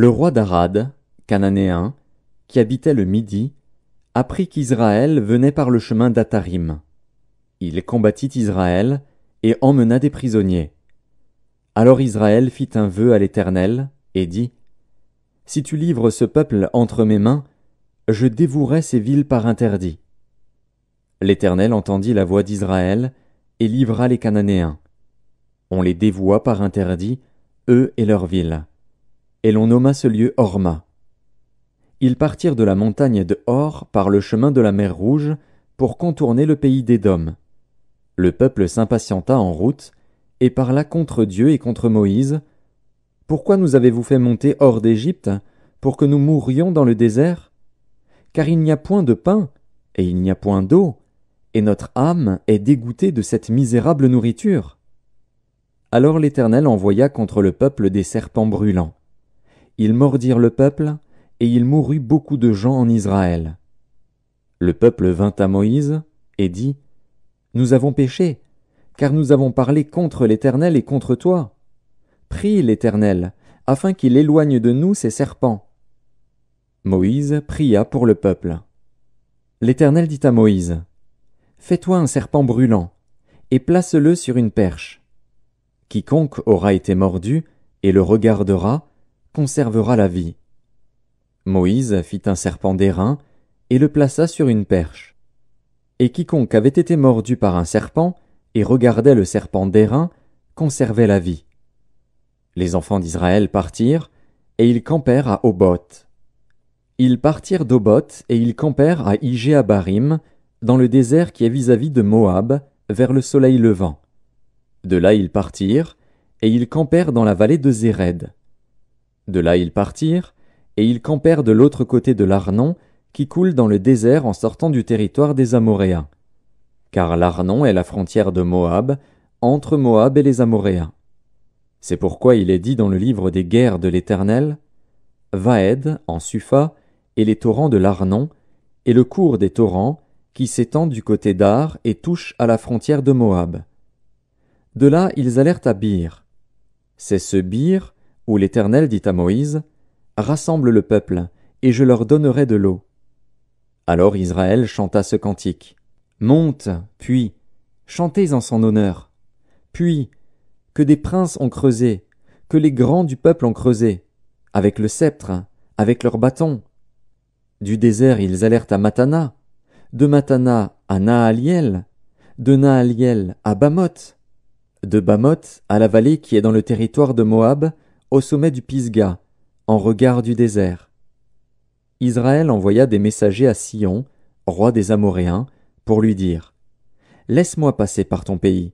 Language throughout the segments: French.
Le roi d'Arad, cananéen, qui habitait le Midi, apprit qu'Israël venait par le chemin d'Atarim. Il combattit Israël et emmena des prisonniers. Alors Israël fit un vœu à l'Éternel et dit Si tu livres ce peuple entre mes mains, je dévouerai ces villes par interdit. L'Éternel entendit la voix d'Israël et livra les Cananéens. On les dévoua par interdit, eux et leurs villes et l'on nomma ce lieu Horma. Ils partirent de la montagne de Hor par le chemin de la mer Rouge pour contourner le pays d'Édom. Le peuple s'impatienta en route et parla contre Dieu et contre Moïse. Pourquoi nous avez-vous fait monter hors d'Égypte pour que nous mourions dans le désert Car il n'y a point de pain et il n'y a point d'eau, et notre âme est dégoûtée de cette misérable nourriture. Alors l'Éternel envoya contre le peuple des serpents brûlants ils mordirent le peuple, et il mourut beaucoup de gens en Israël. Le peuple vint à Moïse et dit, Nous avons péché, car nous avons parlé contre l'Éternel et contre toi. Prie l'Éternel, afin qu'il éloigne de nous ces serpents. Moïse pria pour le peuple. L'Éternel dit à Moïse, Fais-toi un serpent brûlant, et place-le sur une perche. Quiconque aura été mordu, et le regardera, conservera la vie. Moïse fit un serpent d'airain et le plaça sur une perche. Et quiconque avait été mordu par un serpent et regardait le serpent d'airain conservait la vie. Les enfants d'Israël partirent, et ils campèrent à Oboth. Ils partirent d'Oboth et ils campèrent à Igéabarim, dans le désert qui est vis-à-vis de Moab, vers le soleil levant. De là ils partirent, et ils campèrent dans la vallée de Zéred. De là ils partirent, et ils campèrent de l'autre côté de l'Arnon, qui coule dans le désert en sortant du territoire des Amoréens. Car l'Arnon est la frontière de Moab, entre Moab et les Amoréens. C'est pourquoi il est dit dans le livre des guerres de l'Éternel Vaed, en Sufa, et les torrents de l'Arnon, et le cours des torrents, qui s'étend du côté d'Ar et touche à la frontière de Moab. De là ils allèrent à Bir. C'est ce Bir où l'Éternel dit à Moïse, Rassemble le peuple, et je leur donnerai de l'eau. Alors Israël chanta ce cantique. Monte, puis, chantez en son honneur. Puis, que des princes ont creusé, que les grands du peuple ont creusé, avec le sceptre, avec leurs bâtons. Du désert ils allèrent à Matana, de Matana à Naaliel, de Naaliel à Bamoth, de Bamoth à la vallée qui est dans le territoire de Moab, au sommet du Pisga, en regard du désert. Israël envoya des messagers à Sion, roi des Amoréens, pour lui dire Laisse-moi passer par ton pays.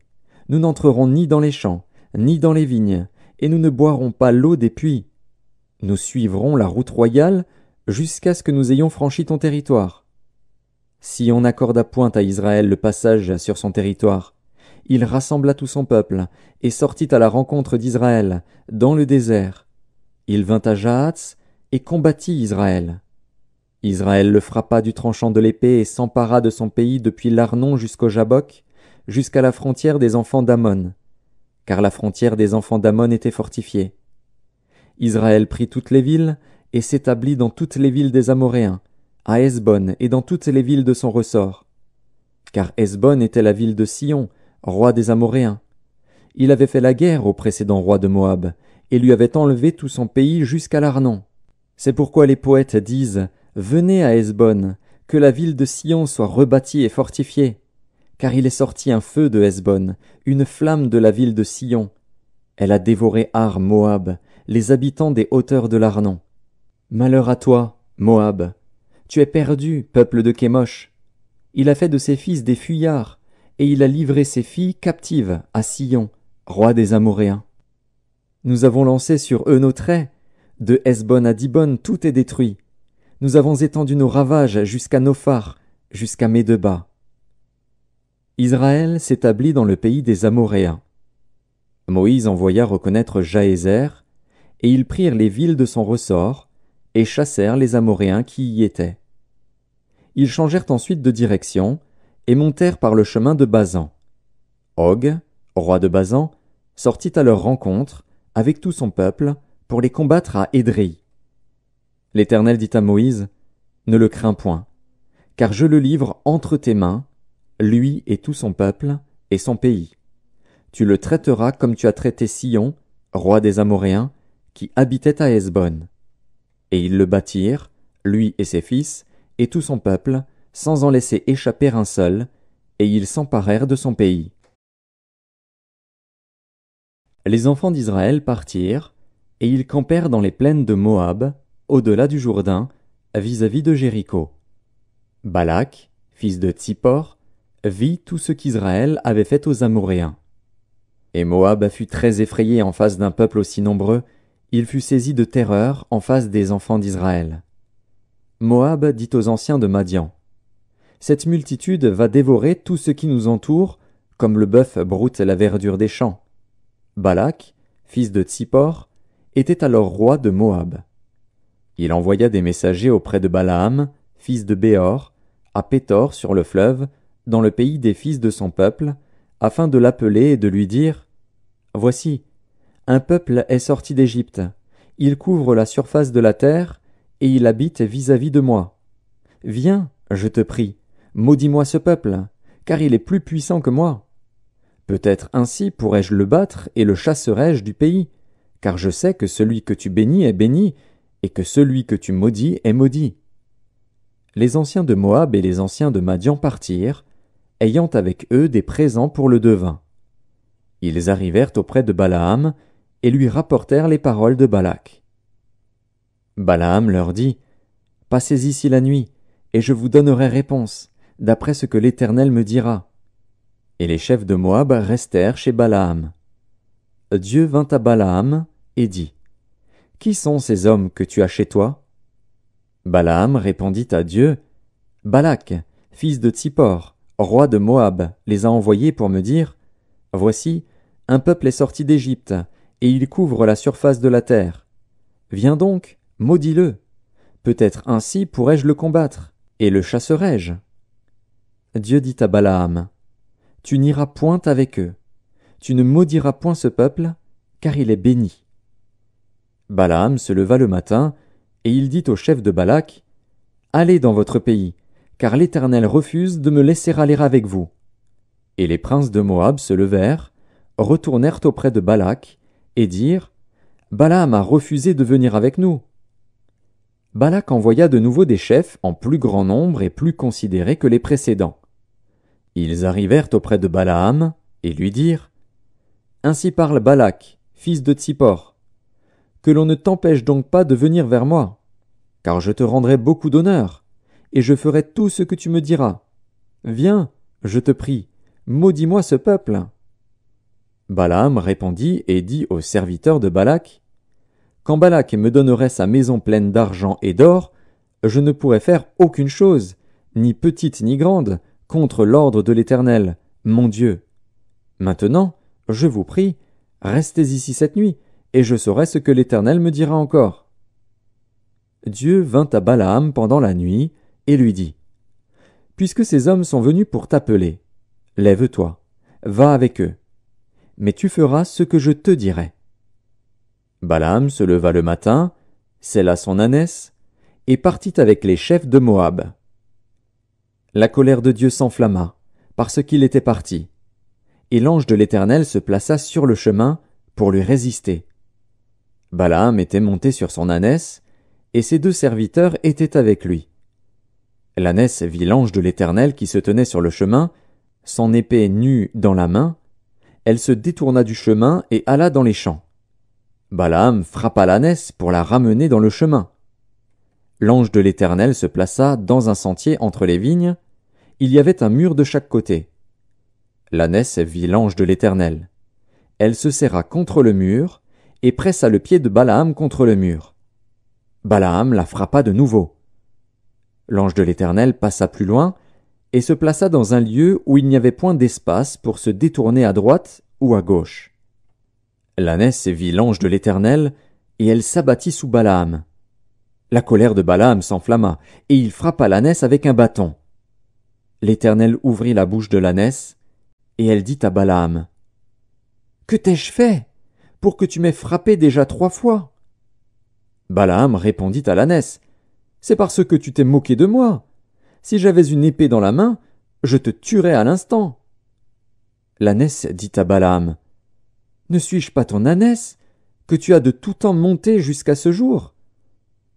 Nous n'entrerons ni dans les champs, ni dans les vignes, et nous ne boirons pas l'eau des puits. Nous suivrons la route royale jusqu'à ce que nous ayons franchi ton territoire. Si on n'accorda point à Israël le passage sur son territoire, il rassembla tout son peuple, et sortit à la rencontre d'Israël, dans le désert. Il vint à Jahatz et combattit Israël. Israël le frappa du tranchant de l'épée et s'empara de son pays depuis l'Arnon jusqu'au Jabok, jusqu'à la frontière des enfants d'Ammon, car la frontière des enfants d'Amon était fortifiée. Israël prit toutes les villes, et s'établit dans toutes les villes des Amoréens, à Hesbon et dans toutes les villes de son ressort. Car Hesbon était la ville de Sion, roi des Amoréens. Il avait fait la guerre au précédent roi de Moab, et lui avait enlevé tout son pays jusqu'à l'Arnon. C'est pourquoi les poètes disent Venez à Hesbon, que la ville de Sion soit rebâtie et fortifiée. Car il est sorti un feu de Hesbon, une flamme de la ville de Sion. Elle a dévoré Ar Moab, les habitants des hauteurs de l'Arnon. Malheur à toi, Moab. Tu es perdu, peuple de Kémosh. Il a fait de ses fils des fuyards, et il a livré ses filles captives à Sion, roi des Amoréens. Nous avons lancé sur eux nos traits. De Hesbon à Dibon, tout est détruit. Nous avons étendu nos ravages jusqu'à Nophar, jusqu'à Medeba. Israël s'établit dans le pays des Amoréens. Moïse envoya reconnaître Jaézer, et ils prirent les villes de son ressort, et chassèrent les Amoréens qui y étaient. Ils changèrent ensuite de direction, et montèrent par le chemin de Bazan. Og, roi de Bazan, sortit à leur rencontre, avec tout son peuple, pour les combattre à Édrei. L'Éternel dit à Moïse, Ne le crains point, car je le livre entre tes mains, lui et tout son peuple, et son pays. Tu le traiteras comme tu as traité Sion, roi des Amoréens, qui habitait à Hesbon. Et ils le battirent, lui et ses fils, et tout son peuple, sans en laisser échapper un seul, et ils s'emparèrent de son pays. Les enfants d'Israël partirent, et ils campèrent dans les plaines de Moab, au-delà du Jourdain, vis-à-vis de Jéricho. Balak, fils de Tsippor, vit tout ce qu'Israël avait fait aux Amoréens. Et Moab fut très effrayé en face d'un peuple aussi nombreux, il fut saisi de terreur en face des enfants d'Israël. Moab dit aux anciens de Madian cette multitude va dévorer tout ce qui nous entoure, comme le bœuf broute la verdure des champs. Balak, fils de Tsippor, était alors roi de Moab. Il envoya des messagers auprès de Balaam, fils de Béor, à Pétor sur le fleuve, dans le pays des fils de son peuple, afin de l'appeler et de lui dire Voici, un peuple est sorti d'Égypte, il couvre la surface de la terre, et il habite vis à -vis de moi. Viens, je te prie, Maudis-moi ce peuple, car il est plus puissant que moi. Peut-être ainsi pourrais je le battre et le chasserai-je du pays, car je sais que celui que tu bénis est béni, et que celui que tu maudis est maudit. Les anciens de Moab et les anciens de Madian partirent, ayant avec eux des présents pour le devin. Ils arrivèrent auprès de Balaam et lui rapportèrent les paroles de Balak. Balaam leur dit Passez ici la nuit, et je vous donnerai réponse d'après ce que l'Éternel me dira. Et les chefs de Moab restèrent chez Balaam. Dieu vint à Balaam et dit, Qui sont ces hommes que tu as chez toi Balaam répondit à Dieu, Balak, fils de Tsippor, roi de Moab, les a envoyés pour me dire, Voici, un peuple est sorti d'Égypte, et il couvre la surface de la terre. Viens donc, maudis-le. Peut-être ainsi pourrais je le combattre, et le chasserai-je. Dieu dit à Balaam, Tu n'iras point avec eux, tu ne maudiras point ce peuple, car il est béni. Balaam se leva le matin, et il dit au chef de Balak, Allez dans votre pays, car l'Éternel refuse de me laisser aller avec vous. Et les princes de Moab se levèrent, retournèrent auprès de Balak, et dirent, Balaam a refusé de venir avec nous. Balak envoya de nouveau des chefs en plus grand nombre et plus considérés que les précédents. Ils arrivèrent auprès de Balaam et lui dirent Ainsi parle Balak, fils de Tsippor, que l'on ne t'empêche donc pas de venir vers moi, car je te rendrai beaucoup d'honneur, et je ferai tout ce que tu me diras. Viens, je te prie, maudis-moi ce peuple. Balaam répondit et dit aux serviteurs de Balak Quand Balak me donnerait sa maison pleine d'argent et d'or, je ne pourrais faire aucune chose, ni petite ni grande, contre l'ordre de l'Éternel, mon Dieu. Maintenant, je vous prie, restez ici cette nuit, et je saurai ce que l'Éternel me dira encore. Dieu vint à Balaam pendant la nuit, et lui dit. Puisque ces hommes sont venus pour t'appeler, lève-toi, va avec eux, mais tu feras ce que je te dirai. Balaam se leva le matin, sella ânesse et partit avec les chefs de Moab. La colère de Dieu s'enflamma, parce qu'il était parti. Et l'ange de l'Éternel se plaça sur le chemin pour lui résister. Balaam était monté sur son ânesse et ses deux serviteurs étaient avec lui. L'ânesse vit l'ange de l'Éternel qui se tenait sur le chemin, son épée nue dans la main, elle se détourna du chemin et alla dans les champs. Balaam frappa l'ânesse pour la ramener dans le chemin. L'ange de l'Éternel se plaça dans un sentier entre les vignes, il y avait un mur de chaque côté. L'ânesse vit l'ange de l'Éternel. Elle se serra contre le mur, et pressa le pied de Balaam contre le mur. Balaam la frappa de nouveau. L'ange de l'Éternel passa plus loin, et se plaça dans un lieu où il n'y avait point d'espace pour se détourner à droite ou à gauche. L'ânesse vit l'ange de l'Éternel, et elle s'abattit sous Balaam. La colère de Balaam s'enflamma, et il frappa l'ânesse avec un bâton l'Éternel ouvrit la bouche de l'ânesse, et elle dit à Balaam, Que t'ai-je fait pour que tu m'aies frappé déjà trois fois Balaam répondit à l'ânesse, C'est parce que tu t'es moqué de moi. Si j'avais une épée dans la main, je te tuerais à l'instant. L'ânesse dit à Balaam, Ne suis-je pas ton ânesse que tu as de tout temps monté jusqu'à ce jour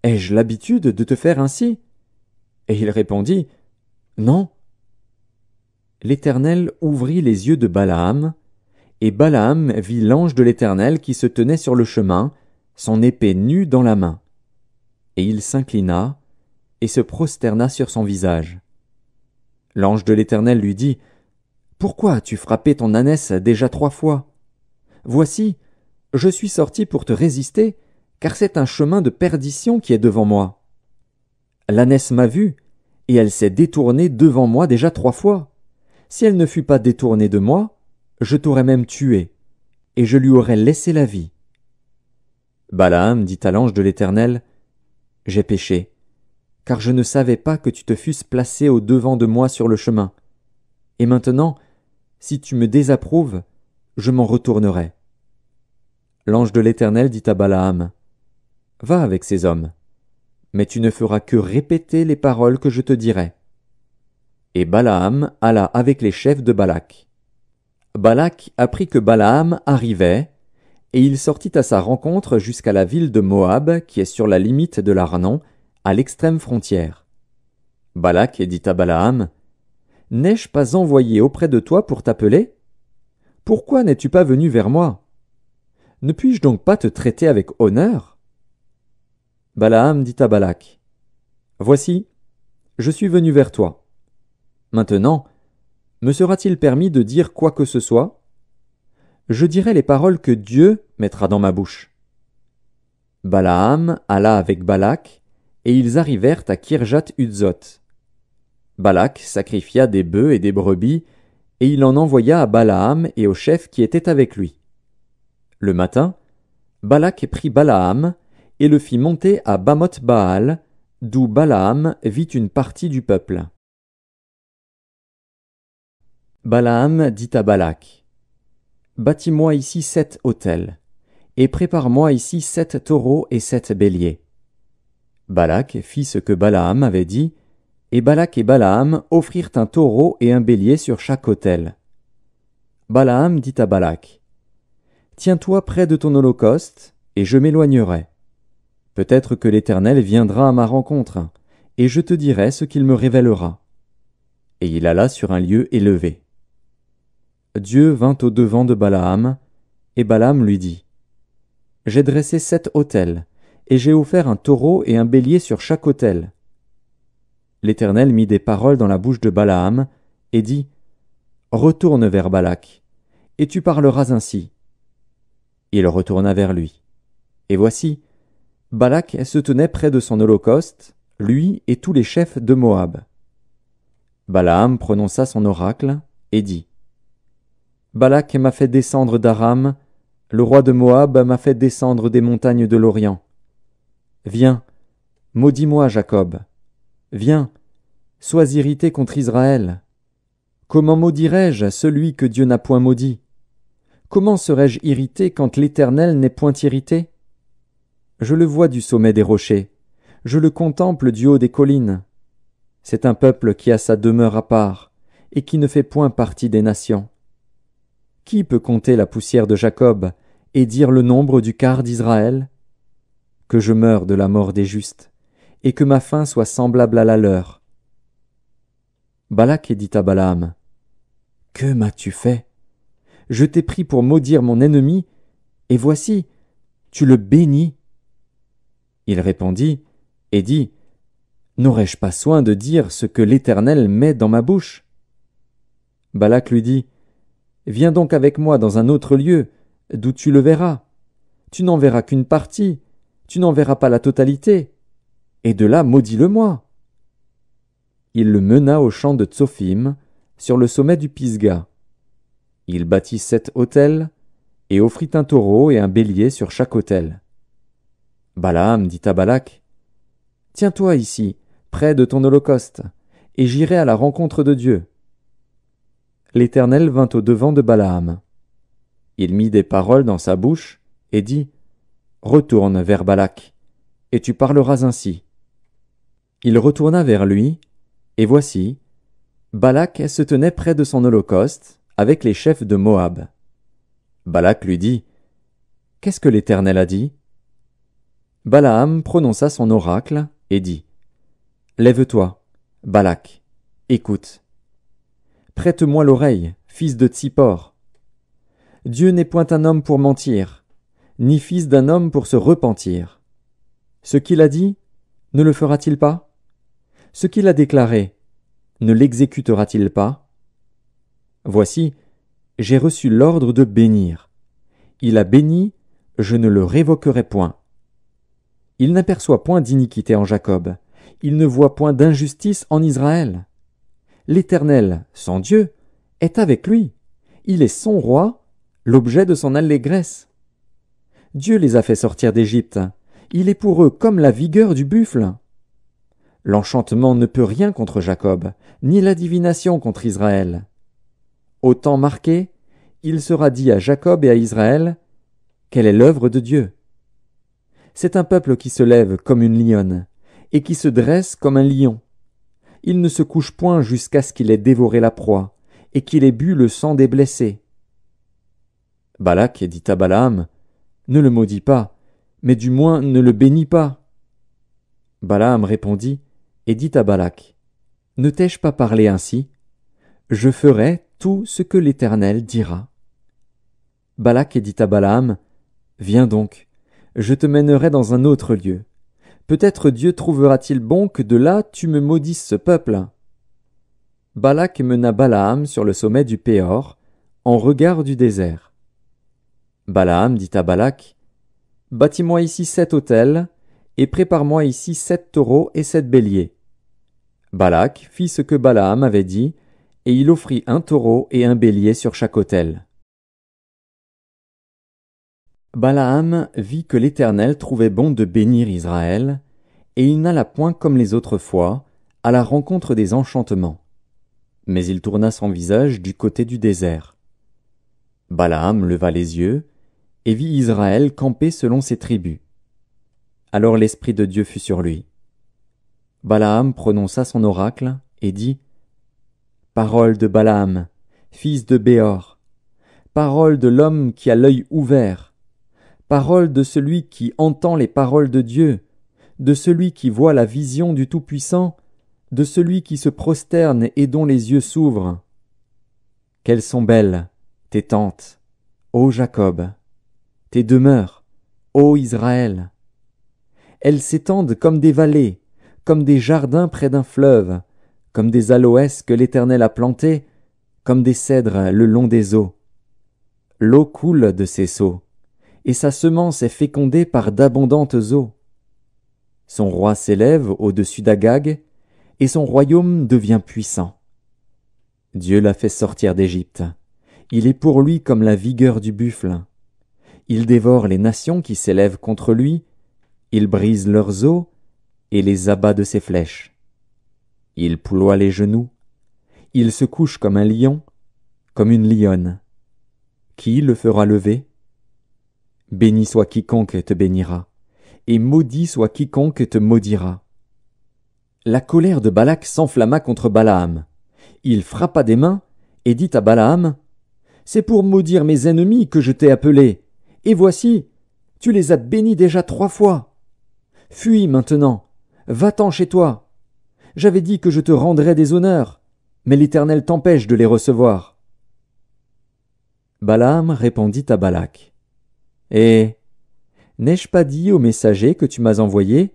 Ai-je l'habitude de te faire ainsi Et il répondit, Non, l'Éternel ouvrit les yeux de Balaam, et Balaam vit l'ange de l'Éternel qui se tenait sur le chemin, son épée nue dans la main. Et il s'inclina, et se prosterna sur son visage. L'ange de l'Éternel lui dit, Pourquoi as-tu frappé ton ânesse déjà trois fois Voici, je suis sorti pour te résister, car c'est un chemin de perdition qui est devant moi. L'ânesse m'a vu, et elle s'est détournée devant moi déjà trois fois si elle ne fut pas détournée de moi, je t'aurais même tué, et je lui aurais laissé la vie. Balaam dit à l'ange de l'Éternel, J'ai péché, car je ne savais pas que tu te fusses placé au devant de moi sur le chemin. Et maintenant, si tu me désapprouves, je m'en retournerai. L'ange de l'Éternel dit à Balaam, Va avec ces hommes, mais tu ne feras que répéter les paroles que je te dirai. Et Balaam alla avec les chefs de Balak. Balak apprit que Balaam arrivait, et il sortit à sa rencontre jusqu'à la ville de Moab, qui est sur la limite de l'Arnon, à l'extrême frontière. Balak dit à Balaam N'ai-je pas envoyé auprès de toi pour t'appeler Pourquoi n'es-tu pas venu vers moi Ne puis-je donc pas te traiter avec honneur Balaam dit à Balak Voici, je suis venu vers toi. Maintenant, me sera-t-il permis de dire quoi que ce soit Je dirai les paroles que Dieu mettra dans ma bouche. Balaam alla avec Balak, et ils arrivèrent à Kirjat Uzot. Balak sacrifia des bœufs et des brebis, et il en envoya à Balaam et au chef qui était avec lui. Le matin, Balak prit Balaam et le fit monter à Bamoth Baal, d'où Balaam vit une partie du peuple. Balaam dit à Balak, Bâtis-moi ici sept autels, et prépare-moi ici sept taureaux et sept béliers. Balak fit ce que Balaam avait dit, et Balak et Balaam offrirent un taureau et un bélier sur chaque autel. Balaam dit à Balak, Tiens-toi près de ton holocauste, et je m'éloignerai. Peut-être que l'Éternel viendra à ma rencontre, et je te dirai ce qu'il me révélera. Et il alla sur un lieu élevé. Dieu vint au devant de Balaam, et Balaam lui dit J'ai dressé sept autels, et j'ai offert un taureau et un bélier sur chaque autel. L'Éternel mit des paroles dans la bouche de Balaam, et dit Retourne vers Balak, et tu parleras ainsi. Il retourna vers lui. Et voici, Balak se tenait près de son holocauste, lui et tous les chefs de Moab. Balaam prononça son oracle, et dit Balak m'a fait descendre d'Aram, le roi de Moab m'a fait descendre des montagnes de l'Orient. Viens, maudis-moi, Jacob. Viens, sois irrité contre Israël. Comment maudirai-je celui que Dieu n'a point maudit Comment serais-je irrité quand l'Éternel n'est point irrité Je le vois du sommet des rochers, je le contemple du haut des collines. C'est un peuple qui a sa demeure à part, et qui ne fait point partie des nations. Qui peut compter la poussière de Jacob et dire le nombre du quart d'Israël Que je meure de la mort des justes, et que ma fin soit semblable à la leur. Balak dit à Balaam Que m'as-tu fait Je t'ai pris pour maudire mon ennemi, et voici, tu le bénis. Il répondit et dit N'aurais-je pas soin de dire ce que l'Éternel met dans ma bouche Balak lui dit Viens donc avec moi dans un autre lieu, d'où tu le verras. Tu n'en verras qu'une partie, tu n'en verras pas la totalité. Et de là maudis-le-moi. Il le mena au champ de Tsophim, sur le sommet du Pisga. Il bâtit sept autels, et offrit un taureau et un bélier sur chaque autel. Balaam dit à Balak Tiens-toi ici, près de ton holocauste, et j'irai à la rencontre de Dieu l'Éternel vint au devant de Balaam. Il mit des paroles dans sa bouche, et dit, Retourne vers Balak, et tu parleras ainsi. Il retourna vers lui, et voici, Balak se tenait près de son holocauste, avec les chefs de Moab. Balak lui dit, Qu'est-ce que l'Éternel a dit Balaam prononça son oracle, et dit, Lève-toi, Balak, écoute. Prête-moi l'oreille, fils de Tsippor. Dieu n'est point un homme pour mentir, ni fils d'un homme pour se repentir. Ce qu'il a dit, ne le fera-t-il pas Ce qu'il a déclaré, ne l'exécutera-t-il pas Voici, j'ai reçu l'ordre de bénir. Il a béni, je ne le révoquerai point. Il n'aperçoit point d'iniquité en Jacob, il ne voit point d'injustice en Israël. L'Éternel, son Dieu, est avec lui. Il est son roi, l'objet de son allégresse. Dieu les a fait sortir d'Égypte. Il est pour eux comme la vigueur du buffle. L'enchantement ne peut rien contre Jacob, ni la divination contre Israël. Au temps marqué, il sera dit à Jacob et à Israël quelle est l'œuvre de Dieu. C'est un peuple qui se lève comme une lionne, et qui se dresse comme un lion il ne se couche point jusqu'à ce qu'il ait dévoré la proie, et qu'il ait bu le sang des blessés. Balak dit à Balaam, Ne le maudis pas, mais du moins ne le bénis pas. Balaam répondit, et dit à Balak, Ne t'ai-je pas parlé ainsi Je ferai tout ce que l'Éternel dira. Balak dit à Balaam, Viens donc, je te mènerai dans un autre lieu, Peut-être Dieu trouvera-t-il bon que de là tu me maudisses ce peuple. Balak mena Balaam sur le sommet du Péor, en regard du désert. Balaam dit à Balak Bâtis-moi ici sept autels, et prépare-moi ici sept taureaux et sept béliers. Balak fit ce que Balaam avait dit, et il offrit un taureau et un bélier sur chaque autel. Balaam vit que l'Éternel trouvait bon de bénir Israël, et il n'alla point comme les autres fois à la rencontre des enchantements. Mais il tourna son visage du côté du désert. Balaam leva les yeux, et vit Israël camper selon ses tribus. Alors l'Esprit de Dieu fut sur lui. Balaam prononça son oracle, et dit Parole de Balaam, fils de Béor, parole de l'homme qui a l'œil ouvert, parole de celui qui entend les paroles de Dieu, de celui qui voit la vision du Tout-Puissant, de celui qui se prosterne et dont les yeux s'ouvrent. Quelles sont belles tes tentes, ô Jacob, tes demeures, ô Israël. Elles s'étendent comme des vallées, comme des jardins près d'un fleuve, comme des aloès que l'Éternel a plantés, comme des cèdres le long des eaux. L'eau coule de ses seaux et sa semence est fécondée par d'abondantes eaux. Son roi s'élève au-dessus d'Agag, et son royaume devient puissant. Dieu l'a fait sortir d'Égypte. Il est pour lui comme la vigueur du buffle. Il dévore les nations qui s'élèvent contre lui, il brise leurs os et les abat de ses flèches. Il ploie les genoux, il se couche comme un lion, comme une lionne. Qui le fera lever Béni soit quiconque te bénira, et maudit soit quiconque te maudira. La colère de Balak s'enflamma contre Balaam. Il frappa des mains et dit à Balaam, C'est pour maudire mes ennemis que je t'ai appelé, et voici, tu les as bénis déjà trois fois. Fuis maintenant, va-t'en chez toi. J'avais dit que je te rendrais des honneurs, mais l'Éternel t'empêche de les recevoir. Balaam répondit à Balak. Et n'ai-je pas dit au messager que tu m'as envoyé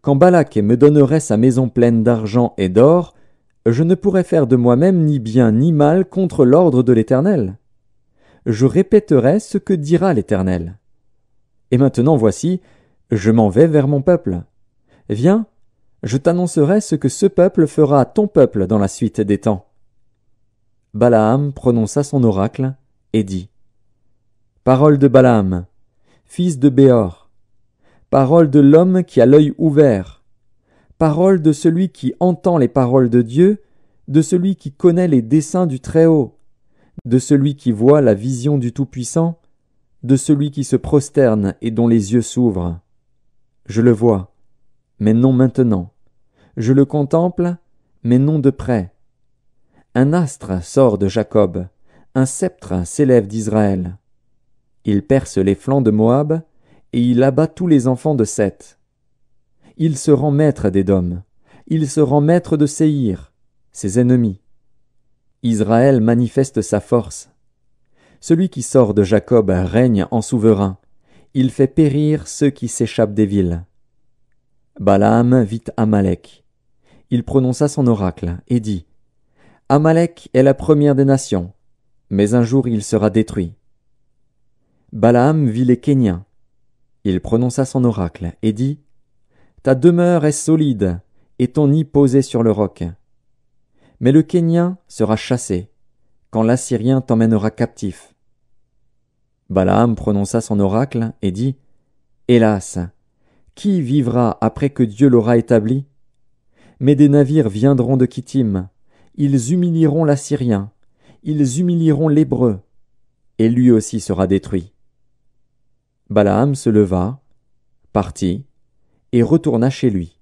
Quand Balak me donnerait sa maison pleine d'argent et d'or, je ne pourrais faire de moi-même ni bien ni mal contre l'ordre de l'Éternel. Je répéterai ce que dira l'Éternel. Et maintenant voici, je m'en vais vers mon peuple. Viens, je t'annoncerai ce que ce peuple fera à ton peuple dans la suite des temps. Balaam prononça son oracle et dit Parole de Balaam, fils de Béor. Parole de l'homme qui a l'œil ouvert. Parole de celui qui entend les paroles de Dieu, de celui qui connaît les desseins du Très-Haut, de celui qui voit la vision du Tout-Puissant, de celui qui se prosterne et dont les yeux s'ouvrent. Je le vois, mais non maintenant. Je le contemple, mais non de près. Un astre sort de Jacob, un sceptre s'élève d'Israël. Il perce les flancs de Moab, et il abat tous les enfants de Seth. Il se rend maître d'Édom, il se rend maître de Séir, ses ennemis. Israël manifeste sa force. Celui qui sort de Jacob règne en souverain. Il fait périr ceux qui s'échappent des villes. Balaam vit Amalek. Il prononça son oracle et dit Amalek est la première des nations, mais un jour il sera détruit. Balaam vit les Kéniens. Il prononça son oracle et dit Ta demeure est solide et ton nid posé sur le roc. Mais le Kénien sera chassé quand l'Assyrien t'emmènera captif. Balaam prononça son oracle et dit Hélas, qui vivra après que Dieu l'aura établi Mais des navires viendront de Kittim, ils humilieront l'Assyrien, ils humilieront l'Hébreu, et lui aussi sera détruit. Balaam se leva, partit, et retourna chez lui.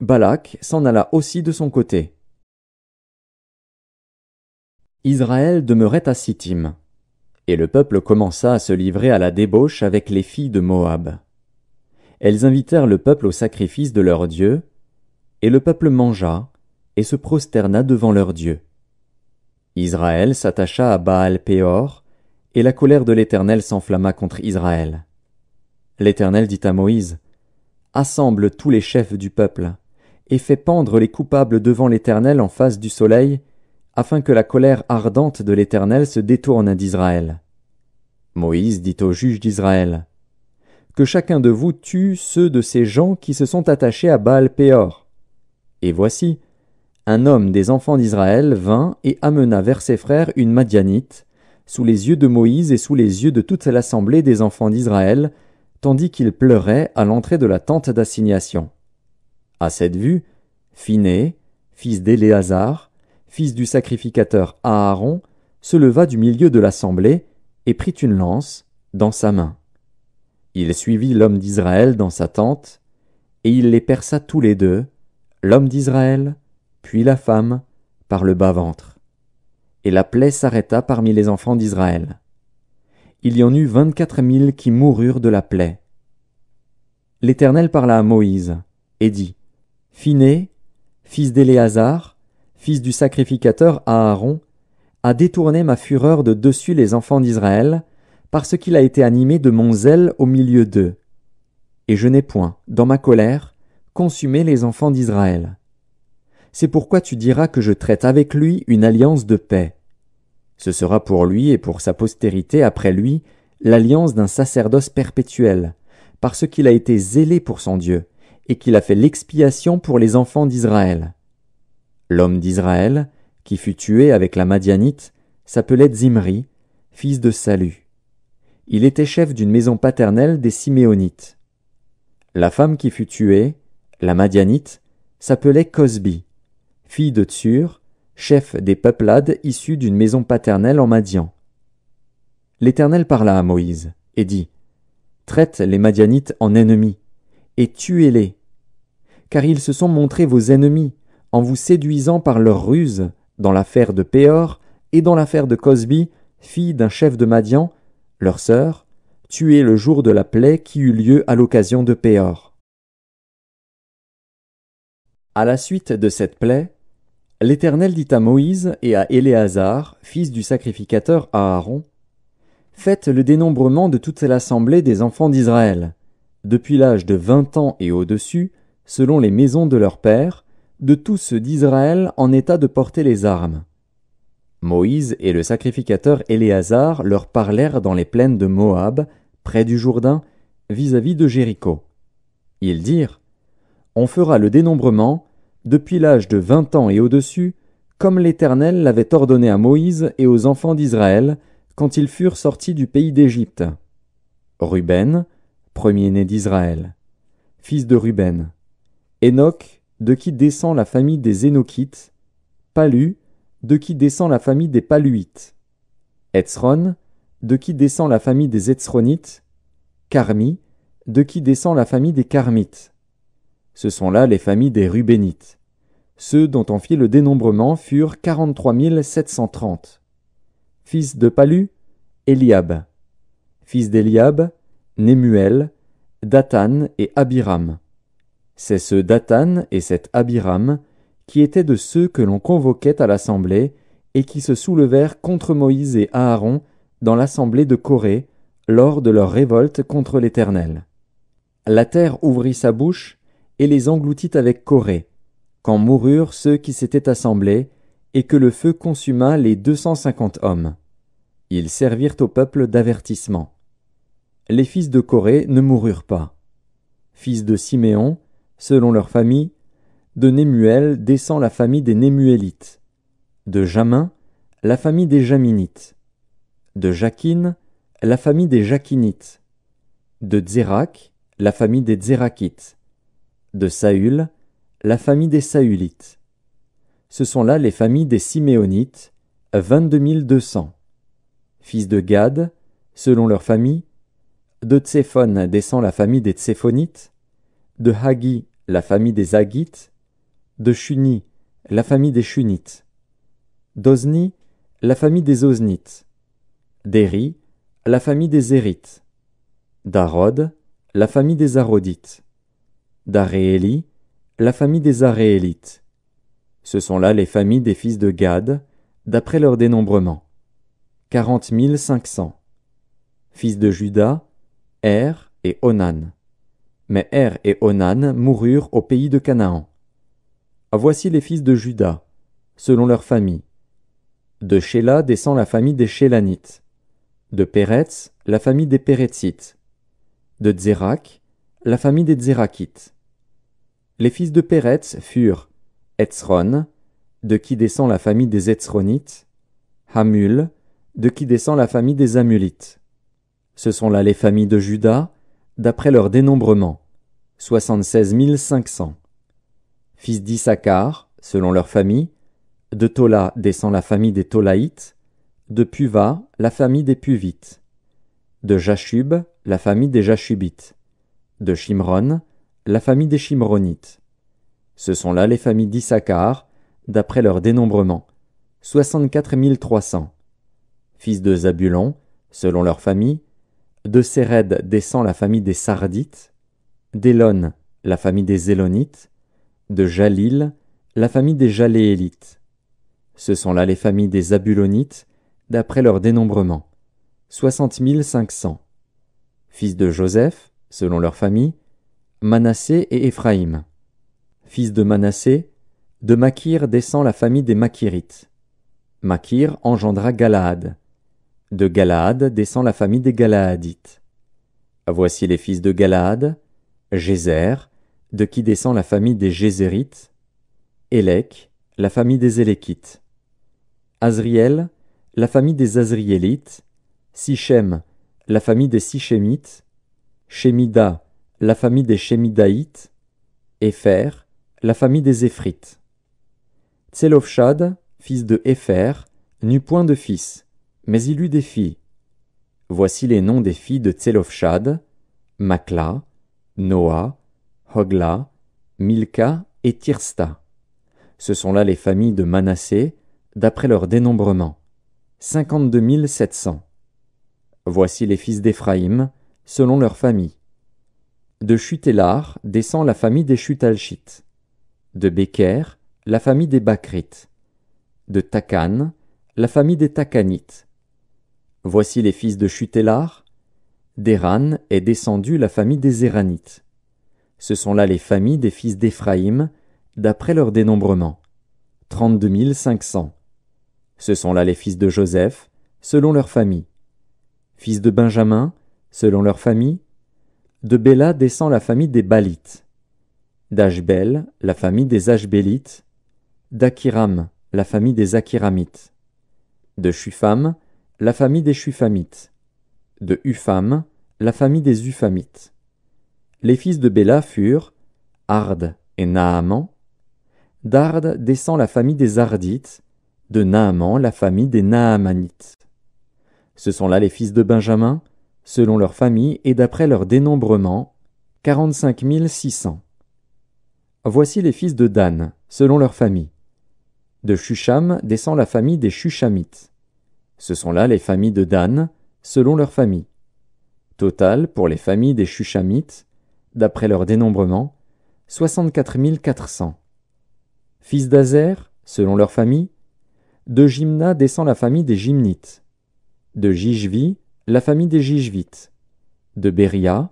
Balak s'en alla aussi de son côté. Israël demeurait à Sittim, et le peuple commença à se livrer à la débauche avec les filles de Moab. Elles invitèrent le peuple au sacrifice de leur Dieu, et le peuple mangea, et se prosterna devant leur Dieu. Israël s'attacha à Baal Péor, et la colère de l'Éternel s'enflamma contre Israël. L'Éternel dit à Moïse, Assemble tous les chefs du peuple, et fais pendre les coupables devant l'Éternel en face du soleil, afin que la colère ardente de l'Éternel se détourne d'Israël. Moïse dit aux juges d'Israël, Que chacun de vous tue ceux de ces gens qui se sont attachés à Baal Péor. Et voici, un homme des enfants d'Israël vint et amena vers ses frères une Madianite, sous les yeux de Moïse et sous les yeux de toute l'assemblée des enfants d'Israël, tandis qu'il pleurait à l'entrée de la tente d'assignation. À cette vue, Phinée, fils d'Éléazar, fils du sacrificateur Aaron, se leva du milieu de l'assemblée et prit une lance dans sa main. Il suivit l'homme d'Israël dans sa tente, et il les perça tous les deux, l'homme d'Israël, puis la femme, par le bas-ventre et la plaie s'arrêta parmi les enfants d'Israël. Il y en eut vingt-quatre mille qui moururent de la plaie. L'Éternel parla à Moïse, et dit, Phiné, fils d'Éléazar, fils du sacrificateur Aaron, a détourné ma fureur de dessus les enfants d'Israël, parce qu'il a été animé de mon zèle au milieu d'eux. Et je n'ai point, dans ma colère, consumé les enfants d'Israël. C'est pourquoi tu diras que je traite avec lui une alliance de paix. Ce sera pour lui et pour sa postérité après lui l'alliance d'un sacerdoce perpétuel, parce qu'il a été zélé pour son Dieu, et qu'il a fait l'expiation pour les enfants d'Israël. L'homme d'Israël, qui fut tué avec la Madianite, s'appelait Zimri, fils de Salut. Il était chef d'une maison paternelle des Siméonites. La femme qui fut tuée, la Madianite, s'appelait Cosbi, fille de Tsur, chef des peuplades issus d'une maison paternelle en Madian. L'Éternel parla à Moïse et dit Traite les Madianites en ennemis et tuez-les, car ils se sont montrés vos ennemis en vous séduisant par leurs ruses dans l'affaire de Péor et dans l'affaire de Cosby, fille d'un chef de Madian, leur sœur, tuée le jour de la plaie qui eut lieu à l'occasion de Péor. À la suite de cette plaie, L'Éternel dit à Moïse et à Éléazar, fils du sacrificateur Aaron, Faites le dénombrement de toute l'assemblée des enfants d'Israël, depuis l'âge de vingt ans et au-dessus, selon les maisons de leurs pères, de tous ceux d'Israël en état de porter les armes. Moïse et le sacrificateur Éléazar leur parlèrent dans les plaines de Moab, près du Jourdain, vis-à-vis -vis de Jéricho. Ils dirent On fera le dénombrement, depuis l'âge de vingt ans et au-dessus, comme l'Éternel l'avait ordonné à Moïse et aux enfants d'Israël, quand ils furent sortis du pays d'Égypte. Ruben, premier-né d'Israël, fils de Ruben. Énoch, de qui descend la famille des Énochites. Palu, de qui descend la famille des Paluites. Etzron, de qui descend la famille des Etzronites. Carmi, de qui descend la famille des Carmites. Ce sont là les familles des Rubénites. Ceux dont on fit le dénombrement furent 43 730. Fils de Palu, Eliab. Fils d'Eliab, Némuel, Datan et Abiram. C'est ce Datan et cet Abiram qui étaient de ceux que l'on convoquait à l'assemblée et qui se soulevèrent contre Moïse et Aaron dans l'assemblée de Corée lors de leur révolte contre l'Éternel. La terre ouvrit sa bouche et les engloutit avec Corée, quand moururent ceux qui s'étaient assemblés, et que le feu consuma les deux cent cinquante hommes. Ils servirent au peuple d'avertissement. Les fils de Corée ne moururent pas. Fils de Siméon, selon leur famille, de Némuel descend la famille des Némuélites. De Jamin, la famille des Jaminites. De Jaquine, la famille des Jaquinites, De zérakh la famille des Zérakites de Saül, la famille des Saülites. Ce sont là les familles des Siméonites, 22 200. Fils de Gad, selon leur famille, de Tsephon descend la famille des Tsephonites, de Hagi la famille des Hagites, de Shuni la famille des Shunites, d'Ozni la famille des Oznites, d'Eri la famille des Érites, d'Arod la famille des Arodites. Daréli, la famille des Aréélites. Ce sont là les familles des fils de Gad, d'après leur dénombrement. Quarante mille cinq cents. Fils de Judas, Er et Onan. Mais Er et Onan moururent au pays de Canaan. Ah, voici les fils de Judas, selon leur famille. De Shéla descend la famille des Shélanites. De Péretz, la famille des Péretzites. De Zérak, la famille des Zérakites. Les fils de Péretz furent Etzron, de qui descend la famille des Etzronites, Hamul, de qui descend la famille des Amulites. Ce sont là les familles de Juda, d'après leur dénombrement, 76 500. Fils d'Issachar, selon leur famille, de Tola descend la famille des Tolaïtes, de Puva, la famille des Puvites, de Jashub, la famille des Jashubites, de Shimron, la famille des Chimronites. Ce sont là les familles d'Issachar, d'après leur dénombrement, 64 300. Fils de Zabulon, selon leur famille, de Séred descend la famille des Sardites, d'Élon, la famille des Élonites, de Jalil, la famille des Jaléélites. Ce sont là les familles des Zabulonites, d'après leur dénombrement, soixante cinq cents. Fils de Joseph, selon leur famille, Manassé et Éphraïm. Fils de Manassé, de Makir descend la famille des Makirites. Makir engendra Galaad. De Galaad descend la famille des Galaadites. Voici les fils de Galaad, Gézer, de qui descend la famille des Gézérites, Élec, la famille des Éléquites, Azriel, la famille des Azriélites, Sichem, la famille des Sichémites, Shemida, la famille des Chémidaïtes, Éfer, la famille des Éphrites. Tselophshad, fils de Éfer, n'eut point de fils, mais il eut des filles. Voici les noms des filles de Tselophshad, Makla, Noah, Hogla, Milka et Tirsta. Ce sont là les familles de Manassé, d'après leur dénombrement. 52 700. Voici les fils d'Éphraïm, selon leur famille. De Chutelar descend la famille des Chutalchites. De Béker, la famille des Bacrites. De Takan, la famille des Takanites. Voici les fils de Chutelar. D'Éran est descendue la famille des Éranites. Ce sont là les familles des fils d'Éphraïm, d'après leur dénombrement. 32 500. Ce sont là les fils de Joseph, selon leur famille. Fils de Benjamin, selon leur famille. De Béla descend la famille des Balites, d'Ashbel, la famille des Ashbélites, d'Akiram, la famille des Akiramites, de Shufam, la famille des Shufamites, de Ufam, la famille des Ufamites. Les fils de Béla furent Ard et Naaman. D'Ard descend la famille des Ardites, de Naaman la famille des Naamanites. Ce sont là les fils de Benjamin, selon leur famille et d'après leur dénombrement, 45 600. Voici les fils de Dan, selon leur famille. De Shusham descend la famille des Shushamites. Ce sont là les familles de Dan, selon leur famille. Total pour les familles des Shushamites, d'après leur dénombrement, 64 400. Fils d'Azer, selon leur famille. De Jimna descend la famille des Jimnites. De Jijvi, la famille des Gijvites, de Beria,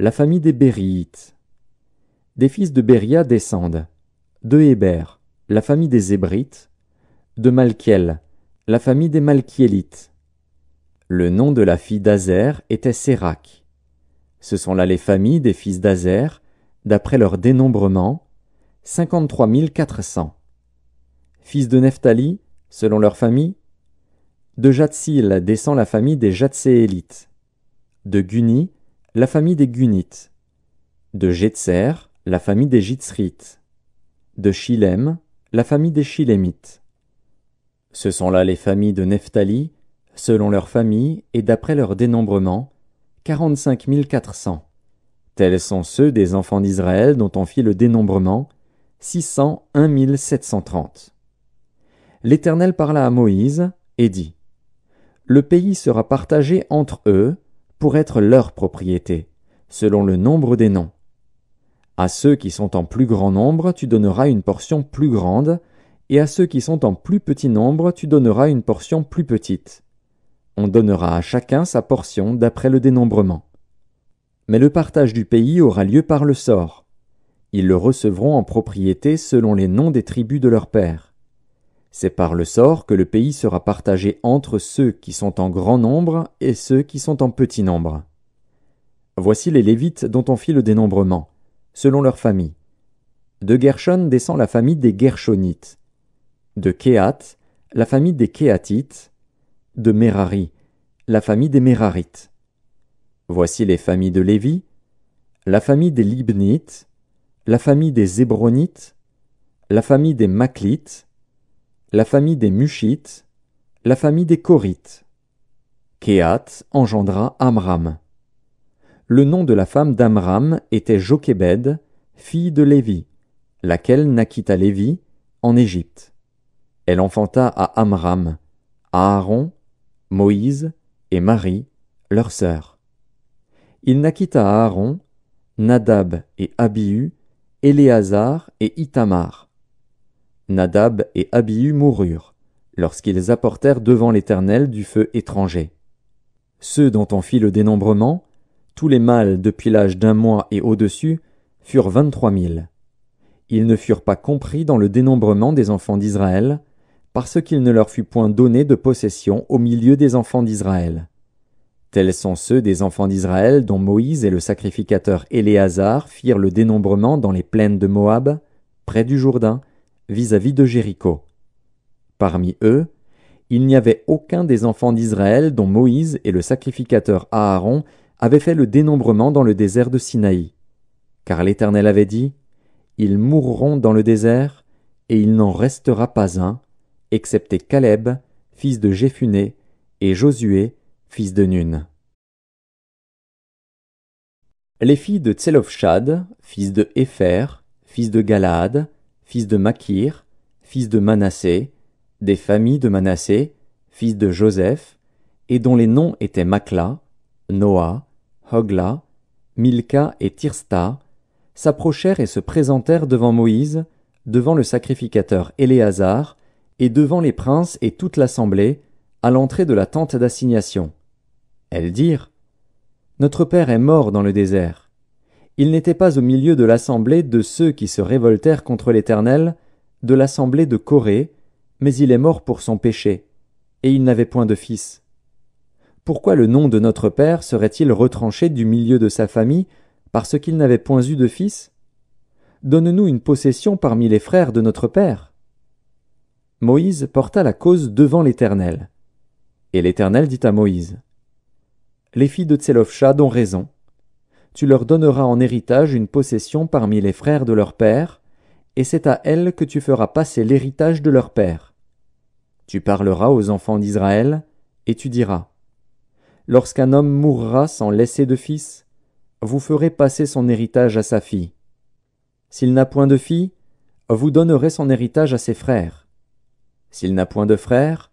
la famille des Bériites. Des fils de Beria descendent de Héber, la famille des Hébrites, de Malkiel, la famille des Malkielites. Le nom de la fille d'Azer était Sérac. Ce sont là les familles des fils d'Azer, d'après leur dénombrement, 53 Fils de Nephtali, selon leur famille, de Jatsil descend la famille des Jatséélites. De Guni, la famille des Gunites. De Jetser, la famille des Jitsrites. De Shilem, la famille des Shilémites. Ce sont là les familles de Nephtali, selon leur famille et d'après leur dénombrement, quatre 400. Tels sont ceux des enfants d'Israël dont on fit le dénombrement, 601 730. L'Éternel parla à Moïse et dit le pays sera partagé entre eux pour être leur propriété, selon le nombre des noms. À ceux qui sont en plus grand nombre, tu donneras une portion plus grande, et à ceux qui sont en plus petit nombre, tu donneras une portion plus petite. On donnera à chacun sa portion d'après le dénombrement. Mais le partage du pays aura lieu par le sort. Ils le recevront en propriété selon les noms des tribus de leurs pères. C'est par le sort que le pays sera partagé entre ceux qui sont en grand nombre et ceux qui sont en petit nombre. Voici les Lévites dont on fit le dénombrement, selon leur famille. De Gershon descend la famille des Gershonites. De Kéat, la famille des Kéatites. De Merari, la famille des Merarites. Voici les familles de Lévi, la famille des Libnites, la famille des Hébronites, la famille des Maclites, la famille des Mushites, la famille des Korites. Kehat engendra Amram. Le nom de la femme d'Amram était Jochebed, fille de Lévi, laquelle naquit à Lévi, en Égypte. Elle enfanta à Amram, à Aaron, Moïse et Marie, leur sœur. Il naquit à Aaron, Nadab et Abihu, Éléazar et Itamar. Nadab et Abihu moururent, lorsqu'ils apportèrent devant l'Éternel du feu étranger. Ceux dont on fit le dénombrement, tous les mâles depuis l'âge d'un mois et au-dessus, furent vingt-trois mille. Ils ne furent pas compris dans le dénombrement des enfants d'Israël, parce qu'il ne leur fut point donné de possession au milieu des enfants d'Israël. Tels sont ceux des enfants d'Israël dont Moïse et le sacrificateur Éléazar firent le dénombrement dans les plaines de Moab, près du Jourdain, vis-à-vis de Jéricho. Parmi eux, il n'y avait aucun des enfants d'Israël dont Moïse et le sacrificateur Aaron avaient fait le dénombrement dans le désert de Sinaï. Car l'Éternel avait dit, Ils mourront dans le désert, et il n'en restera pas un, excepté Caleb, fils de Jéphuné, et Josué, fils de Nun. Les filles de Tselovshad, fils de Hépher, fils de Galaad, fils de Makir, fils de Manassé, des familles de Manassé, fils de Joseph, et dont les noms étaient Makla, Noah, Hogla, Milka et Tirsta, s'approchèrent et se présentèrent devant Moïse, devant le sacrificateur Éléazar, et devant les princes et toute l'assemblée, à l'entrée de la tente d'assignation. Elles dirent Notre père est mort dans le désert il n'était pas au milieu de l'assemblée de ceux qui se révoltèrent contre l'Éternel, de l'assemblée de Corée, mais il est mort pour son péché, et il n'avait point de fils. Pourquoi le nom de notre Père serait-il retranché du milieu de sa famille parce qu'il n'avait point eu de fils Donne-nous une possession parmi les frères de notre Père. Moïse porta la cause devant l'Éternel. Et l'Éternel dit à Moïse Les filles de Tselophchad ont raison tu leur donneras en héritage une possession parmi les frères de leur père, et c'est à elles que tu feras passer l'héritage de leur père. Tu parleras aux enfants d'Israël, et tu diras Lorsqu'un homme mourra sans laisser de fils, vous ferez passer son héritage à sa fille. S'il n'a point de fille, vous donnerez son héritage à ses frères. S'il n'a point de frère,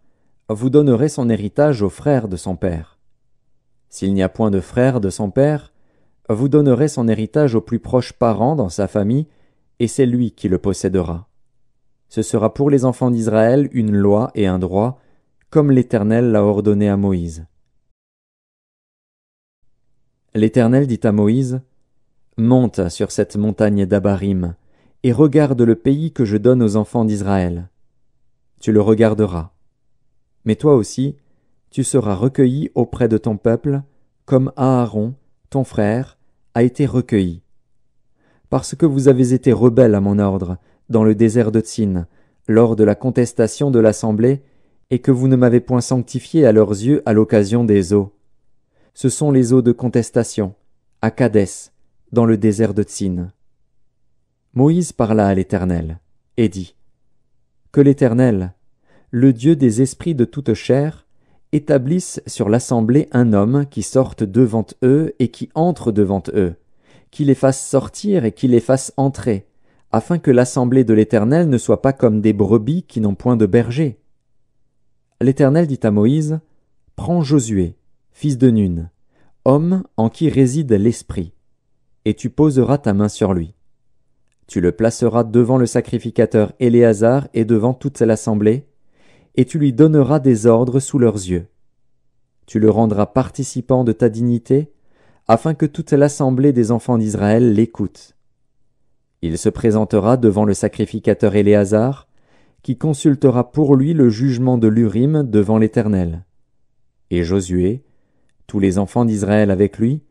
vous donnerez son héritage aux frères de son père. S'il n'y a point de frère de son père, vous donnerez son héritage aux plus proches parents dans sa famille, et c'est lui qui le possédera. Ce sera pour les enfants d'Israël une loi et un droit, comme l'Éternel l'a ordonné à Moïse. L'Éternel dit à Moïse, Monte sur cette montagne d'Abarim, et regarde le pays que je donne aux enfants d'Israël. Tu le regarderas. Mais toi aussi, tu seras recueilli auprès de ton peuple, comme Aaron, ton frère, a été recueilli. Parce que vous avez été rebelles à mon ordre, dans le désert de Tsin, lors de la contestation de l'assemblée, et que vous ne m'avez point sanctifié à leurs yeux à l'occasion des eaux. Ce sont les eaux de contestation, à Kadès, dans le désert de Tsin. Moïse parla à l'Éternel, et dit Que l'Éternel, le Dieu des esprits de toute chair, établissent sur l'assemblée un homme qui sorte devant eux et qui entre devant eux, qui les fasse sortir et qui les fasse entrer, afin que l'assemblée de l'Éternel ne soit pas comme des brebis qui n'ont point de berger. L'Éternel dit à Moïse, Prends Josué, fils de Nun, homme en qui réside l'Esprit, et tu poseras ta main sur lui. Tu le placeras devant le sacrificateur Éléazar et devant toute l'assemblée, et tu lui donneras des ordres sous leurs yeux. Tu le rendras participant de ta dignité, afin que toute l'assemblée des enfants d'Israël l'écoute. Il se présentera devant le sacrificateur Éléazar, qui consultera pour lui le jugement de l'Urim devant l'Éternel. Et Josué, tous les enfants d'Israël avec lui,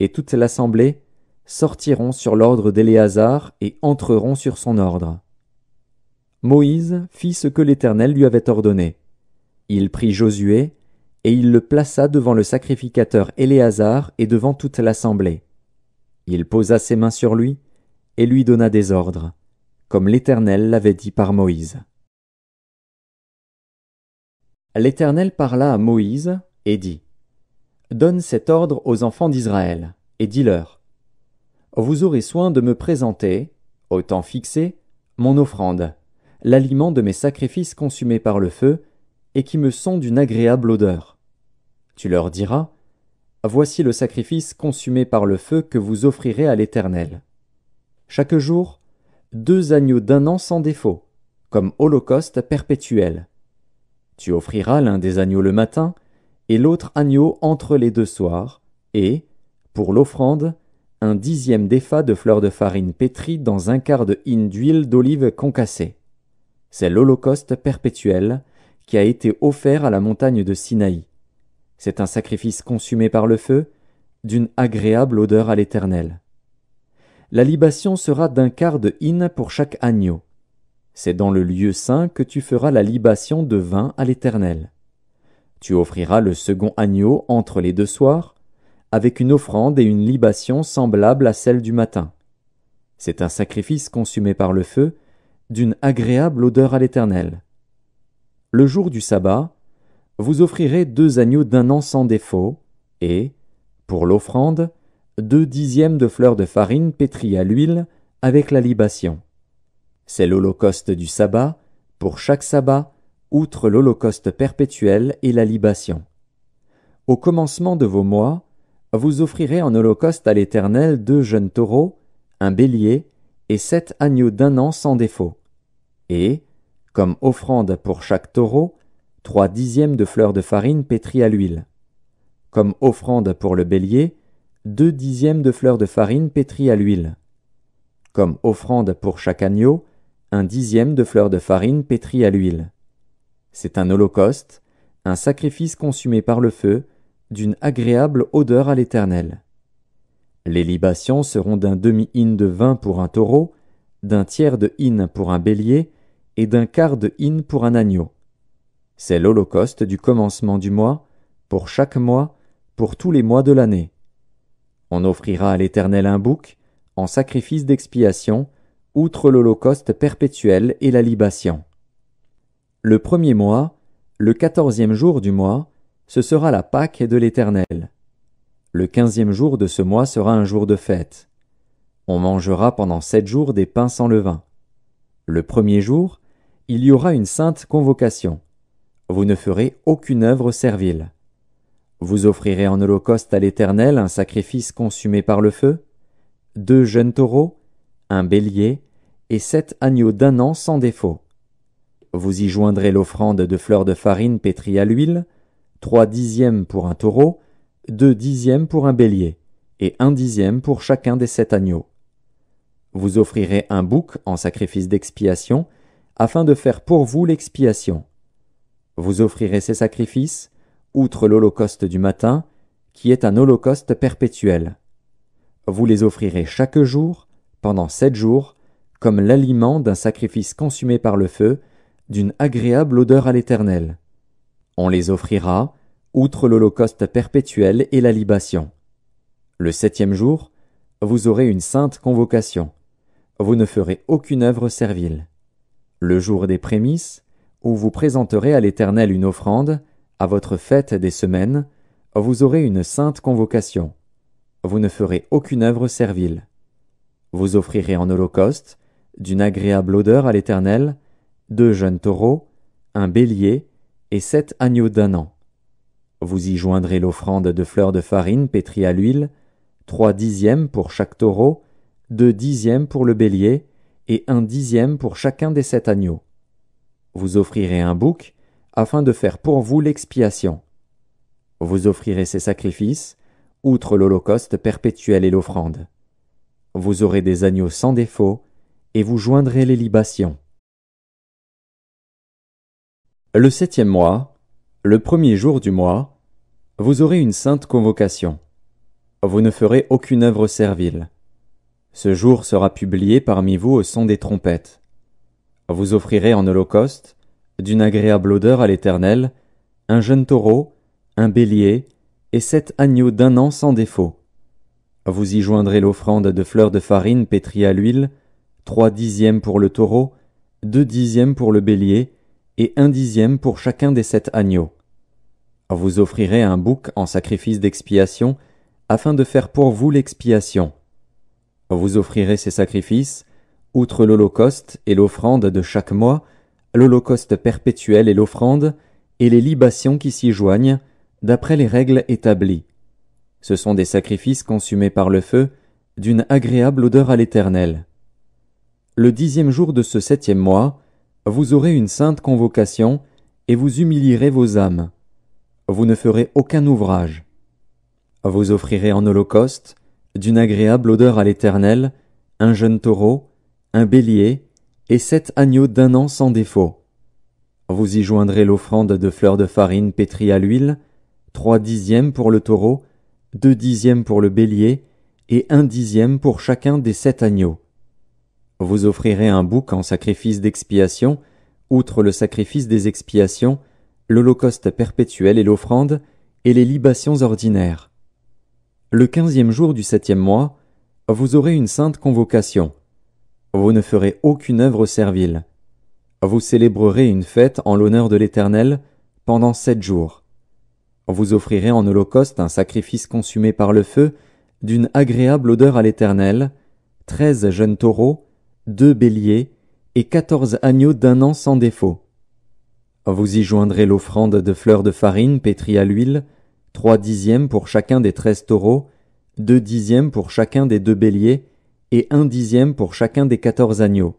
et toute l'assemblée, sortiront sur l'ordre d'Éléazar et entreront sur son ordre. Moïse fit ce que l'Éternel lui avait ordonné. Il prit Josué, et il le plaça devant le sacrificateur Éléazar et devant toute l'assemblée. Il posa ses mains sur lui, et lui donna des ordres, comme l'Éternel l'avait dit par Moïse. L'Éternel parla à Moïse, et dit, Donne cet ordre aux enfants d'Israël, et dis-leur, Vous aurez soin de me présenter, au temps fixé, mon offrande, l'aliment de mes sacrifices consumés par le feu, et qui me sont d'une agréable odeur. Tu leur diras, Voici le sacrifice consumé par le feu que vous offrirez à l'Éternel. Chaque jour, deux agneaux d'un an sans défaut, comme holocauste perpétuel. Tu offriras l'un des agneaux le matin, et l'autre agneau entre les deux soirs, et, pour l'offrande, un dixième d'effat de fleur de farine pétrie dans un quart de hin d'huile d'olive concassée. C'est l'Holocauste perpétuel qui a été offert à la montagne de Sinaï. C'est un sacrifice consumé par le feu, d'une agréable odeur à l'Éternel. La libation sera d'un quart de hin pour chaque agneau. C'est dans le lieu saint que tu feras la libation de vin à l'Éternel. Tu offriras le second agneau entre les deux soirs, avec une offrande et une libation semblables à celle du matin. C'est un sacrifice consumé par le feu, d'une agréable odeur à l'Éternel. Le jour du sabbat, vous offrirez deux agneaux d'un an sans défaut, et, pour l'offrande, deux dixièmes de fleurs de farine pétrie à l'huile avec la libation. C'est l'holocauste du sabbat, pour chaque sabbat, outre l'holocauste perpétuel et la libation. Au commencement de vos mois, vous offrirez en holocauste à l'Éternel deux jeunes taureaux, un bélier, et sept agneaux d'un an sans défaut et, comme offrande pour chaque taureau, trois dixièmes de fleurs de farine pétrie à l'huile. Comme offrande pour le bélier, deux dixièmes de fleurs de farine pétrie à l'huile. Comme offrande pour chaque agneau, un dixième de fleur de farine pétrie à l'huile. C'est un holocauste, un sacrifice consumé par le feu, d'une agréable odeur à l'Éternel. Les libations seront d'un demi-in de vin pour un taureau, d'un tiers de hin pour un bélier, et d'un quart de hin pour un agneau. C'est l'holocauste du commencement du mois, pour chaque mois, pour tous les mois de l'année. On offrira à l'Éternel un bouc, en sacrifice d'expiation, outre l'holocauste perpétuel et la libation. Le premier mois, le quatorzième jour du mois, ce sera la Pâque de l'Éternel. Le quinzième jour de ce mois sera un jour de fête. On mangera pendant sept jours des pains sans levain. Le premier jour, il y aura une sainte convocation. Vous ne ferez aucune œuvre servile. Vous offrirez en holocauste à l'Éternel un sacrifice consumé par le feu, deux jeunes taureaux, un bélier, et sept agneaux d'un an sans défaut. Vous y joindrez l'offrande de fleurs de farine pétrie à l'huile, trois dixièmes pour un taureau, deux dixièmes pour un bélier, et un dixième pour chacun des sept agneaux. Vous offrirez un bouc en sacrifice d'expiation, afin de faire pour vous l'expiation. Vous offrirez ces sacrifices, outre l'holocauste du matin, qui est un holocauste perpétuel. Vous les offrirez chaque jour, pendant sept jours, comme l'aliment d'un sacrifice consumé par le feu, d'une agréable odeur à l'Éternel. On les offrira, outre l'holocauste perpétuel et la libation. Le septième jour, vous aurez une sainte convocation. Vous ne ferez aucune œuvre servile le jour des prémices, où vous présenterez à l'Éternel une offrande, à votre fête des semaines, vous aurez une sainte convocation. Vous ne ferez aucune œuvre servile. Vous offrirez en holocauste, d'une agréable odeur à l'Éternel, deux jeunes taureaux, un bélier et sept agneaux d'un an. Vous y joindrez l'offrande de fleurs de farine pétrie à l'huile, trois dixièmes pour chaque taureau, deux dixièmes pour le bélier, et un dixième pour chacun des sept agneaux. Vous offrirez un bouc, afin de faire pour vous l'expiation. Vous offrirez ces sacrifices, outre l'holocauste perpétuel et l'offrande. Vous aurez des agneaux sans défaut, et vous joindrez les libations. Le septième mois, le premier jour du mois, vous aurez une sainte convocation. Vous ne ferez aucune œuvre servile. Ce jour sera publié parmi vous au son des trompettes. Vous offrirez en holocauste, d'une agréable odeur à l'Éternel, un jeune taureau, un bélier, et sept agneaux d'un an sans défaut. Vous y joindrez l'offrande de fleurs de farine pétrie à l'huile, trois dixièmes pour le taureau, deux dixièmes pour le bélier, et un dixième pour chacun des sept agneaux. Vous offrirez un bouc en sacrifice d'expiation, afin de faire pour vous l'expiation. Vous offrirez ces sacrifices, outre l'holocauste et l'offrande de chaque mois, l'holocauste perpétuel et l'offrande, et les libations qui s'y joignent, d'après les règles établies. Ce sont des sacrifices consumés par le feu, d'une agréable odeur à l'Éternel. Le dixième jour de ce septième mois, vous aurez une sainte convocation, et vous humilierez vos âmes. Vous ne ferez aucun ouvrage. Vous offrirez en holocauste, d'une agréable odeur à l'Éternel, un jeune taureau, un bélier, et sept agneaux d'un an sans défaut. Vous y joindrez l'offrande de fleurs de farine pétrie à l'huile, trois dixièmes pour le taureau, deux dixièmes pour le bélier, et un dixième pour chacun des sept agneaux. Vous offrirez un bouc en sacrifice d'expiation, outre le sacrifice des expiations, l'holocauste perpétuel et l'offrande, et les libations ordinaires. Le quinzième jour du septième mois, vous aurez une sainte convocation. Vous ne ferez aucune œuvre servile. Vous célébrerez une fête en l'honneur de l'Éternel pendant sept jours. Vous offrirez en holocauste un sacrifice consumé par le feu, d'une agréable odeur à l'Éternel, treize jeunes taureaux, deux béliers, et quatorze agneaux d'un an sans défaut. Vous y joindrez l'offrande de fleurs de farine pétrie à l'huile, trois dixièmes pour chacun des treize taureaux, deux dixièmes pour chacun des deux béliers, et un dixième pour chacun des quatorze agneaux.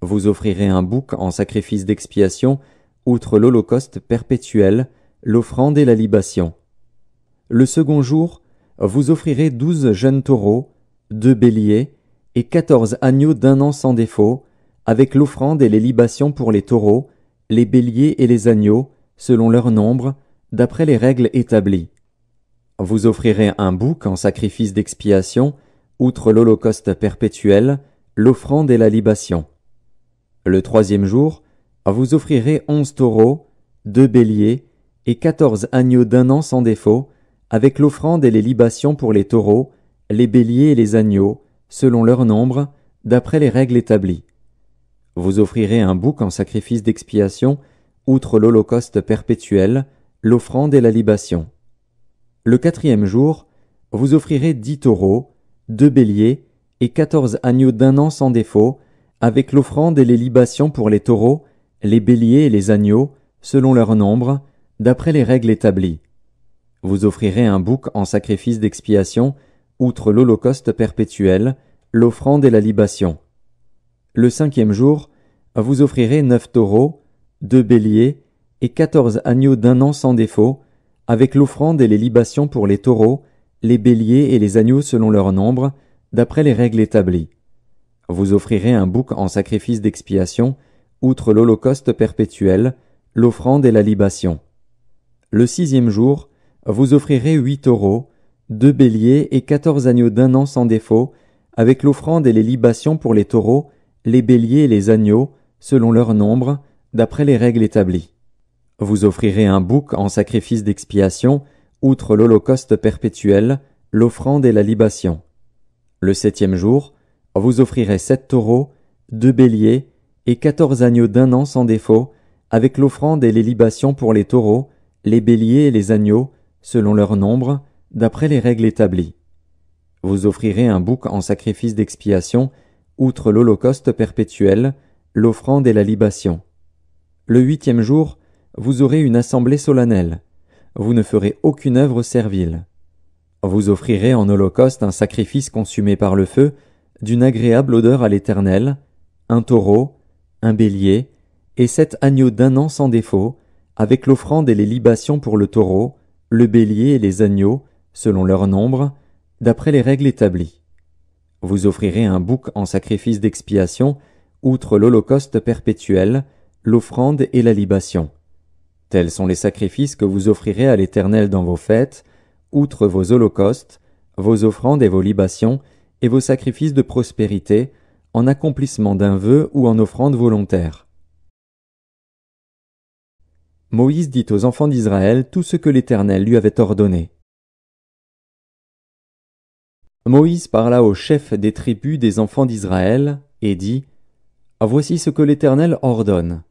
Vous offrirez un bouc en sacrifice d'expiation, outre l'holocauste perpétuel, l'offrande et la libation. Le second jour, vous offrirez douze jeunes taureaux, deux béliers, et quatorze agneaux d'un an sans défaut, avec l'offrande et les libations pour les taureaux, les béliers et les agneaux, selon leur nombre, d'après les règles établies. Vous offrirez un bouc en sacrifice d'expiation, outre l'holocauste perpétuel, l'offrande et la libation. Le troisième jour, vous offrirez onze taureaux, deux béliers, et quatorze agneaux d'un an sans défaut, avec l'offrande et les libations pour les taureaux, les béliers et les agneaux, selon leur nombre, d'après les règles établies. Vous offrirez un bouc en sacrifice d'expiation, outre l'holocauste perpétuel, L'offrande et la libation. Le quatrième jour, vous offrirez dix taureaux, deux béliers et quatorze agneaux d'un an sans défaut, avec l'offrande et les libations pour les taureaux, les béliers et les agneaux, selon leur nombre, d'après les règles établies. Vous offrirez un bouc en sacrifice d'expiation, outre l'holocauste perpétuel, l'offrande et la libation. Le cinquième jour, vous offrirez neuf taureaux, deux béliers et quatorze agneaux d'un an sans défaut, avec l'offrande et les libations pour les taureaux, les béliers et les agneaux selon leur nombre, d'après les règles établies. Vous offrirez un bouc en sacrifice d'expiation, outre l'holocauste perpétuel, l'offrande et la libation. Le sixième jour, vous offrirez huit taureaux, deux béliers et quatorze agneaux d'un an sans défaut, avec l'offrande et les libations pour les taureaux, les béliers et les agneaux, selon leur nombre, d'après les règles établies. Vous offrirez un bouc en sacrifice d'expiation, outre l'holocauste perpétuel, l'offrande et la libation. Le septième jour, vous offrirez sept taureaux, deux béliers, et quatorze agneaux d'un an sans défaut, avec l'offrande et les libations pour les taureaux, les béliers et les agneaux, selon leur nombre, d'après les règles établies. Vous offrirez un bouc en sacrifice d'expiation, outre l'holocauste perpétuel, l'offrande et la libation. Le huitième jour, vous aurez une assemblée solennelle. Vous ne ferez aucune œuvre servile. Vous offrirez en holocauste un sacrifice consumé par le feu, d'une agréable odeur à l'Éternel, un taureau, un bélier, et sept agneaux d'un an sans défaut, avec l'offrande et les libations pour le taureau, le bélier et les agneaux, selon leur nombre, d'après les règles établies. Vous offrirez un bouc en sacrifice d'expiation, outre l'holocauste perpétuel, l'offrande et la libation. Tels sont les sacrifices que vous offrirez à l'Éternel dans vos fêtes, outre vos holocaustes, vos offrandes et vos libations, et vos sacrifices de prospérité, en accomplissement d'un vœu ou en offrande volontaire. Moïse dit aux enfants d'Israël tout ce que l'Éternel lui avait ordonné. Moïse parla au chef des tribus des enfants d'Israël, et dit ah, Voici ce que l'Éternel ordonne.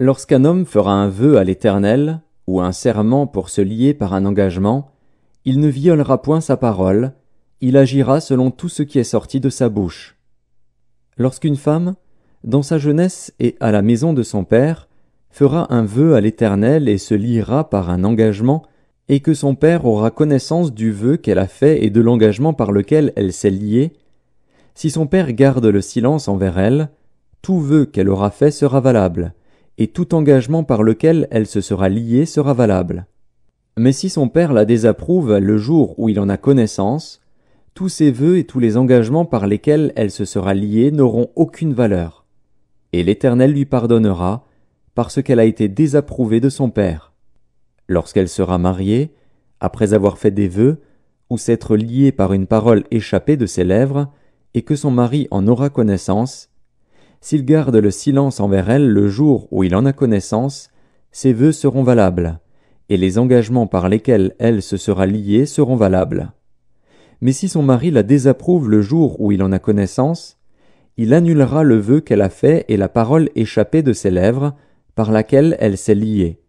Lorsqu'un homme fera un vœu à l'Éternel, ou un serment pour se lier par un engagement, il ne violera point sa parole, il agira selon tout ce qui est sorti de sa bouche. Lorsqu'une femme, dans sa jeunesse et à la maison de son père, fera un vœu à l'Éternel et se liera par un engagement, et que son père aura connaissance du vœu qu'elle a fait et de l'engagement par lequel elle s'est liée, si son père garde le silence envers elle, tout vœu qu'elle aura fait sera valable, et tout engagement par lequel elle se sera liée sera valable. Mais si son père la désapprouve le jour où il en a connaissance, tous ses vœux et tous les engagements par lesquels elle se sera liée n'auront aucune valeur. Et l'Éternel lui pardonnera, parce qu'elle a été désapprouvée de son père. Lorsqu'elle sera mariée, après avoir fait des vœux, ou s'être liée par une parole échappée de ses lèvres, et que son mari en aura connaissance, s'il garde le silence envers elle le jour où il en a connaissance, ses vœux seront valables, et les engagements par lesquels elle se sera liée seront valables. Mais si son mari la désapprouve le jour où il en a connaissance, il annulera le vœu qu'elle a fait et la parole échappée de ses lèvres, par laquelle elle s'est liée,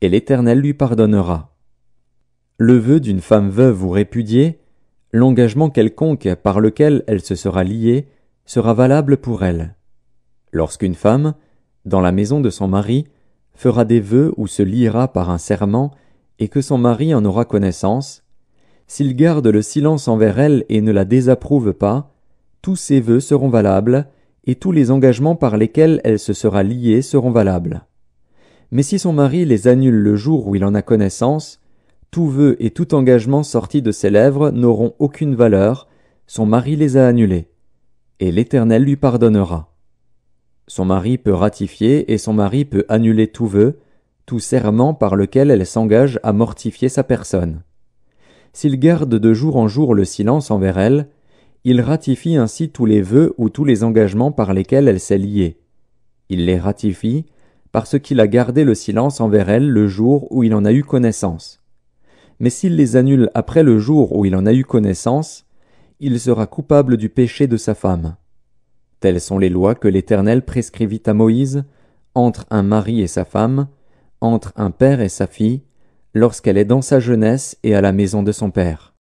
et l'Éternel lui pardonnera. Le vœu d'une femme veuve ou répudiée, l'engagement quelconque par lequel elle se sera liée, sera valable pour elle. Lorsqu'une femme, dans la maison de son mari, fera des vœux ou se liera par un serment, et que son mari en aura connaissance, s'il garde le silence envers elle et ne la désapprouve pas, tous ses vœux seront valables, et tous les engagements par lesquels elle se sera liée seront valables. Mais si son mari les annule le jour où il en a connaissance, tout vœu et tout engagement sorti de ses lèvres n'auront aucune valeur, son mari les a annulés, et l'Éternel lui pardonnera. Son mari peut ratifier et son mari peut annuler tout vœu, tout serment par lequel elle s'engage à mortifier sa personne. S'il garde de jour en jour le silence envers elle, il ratifie ainsi tous les vœux ou tous les engagements par lesquels elle s'est liée. Il les ratifie parce qu'il a gardé le silence envers elle le jour où il en a eu connaissance. Mais s'il les annule après le jour où il en a eu connaissance, il sera coupable du péché de sa femme. Telles sont les lois que l'Éternel prescrivit à Moïse, entre un mari et sa femme, entre un père et sa fille, lorsqu'elle est dans sa jeunesse et à la maison de son père.